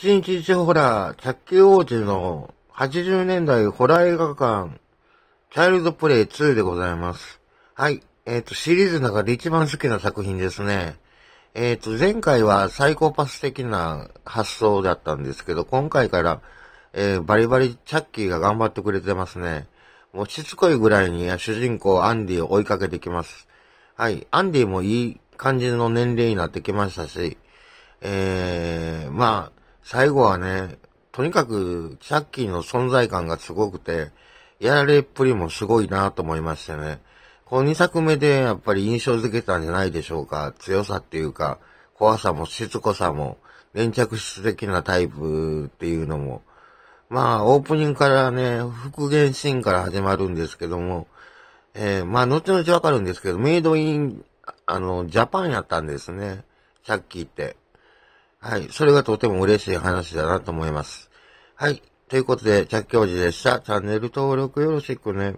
1日1ホラー、キ球王子の80年代ホラー映画館、チャイルドプレイ2でございます。はい。えっ、ー、と、シリーズの中で一番好きな作品ですね。えっ、ー、と、前回はサイコパス的な発想だったんですけど、今回から、えー、バリバリチャッキーが頑張ってくれてますね。もうしつこいぐらいに主人公アンディを追いかけてきます。はい。アンディもいい感じの年齢になってきましたし、えー、まあ、最後はね、とにかく、チャッキーの存在感がすごくて、やられっぷりもすごいなと思いましてね。この2作目でやっぱり印象づけたんじゃないでしょうか。強さっていうか、怖さもしつこさも、粘着質的なタイプっていうのも。まあ、オープニングからね、復元シーンから始まるんですけども、えー、まあ、後々わかるんですけど、メイドイン、あの、ジャパンやったんですね。チャッキーって。はい。それがとても嬉しい話だなと思います。はい。ということで、着教授でした。チャンネル登録よろしくね。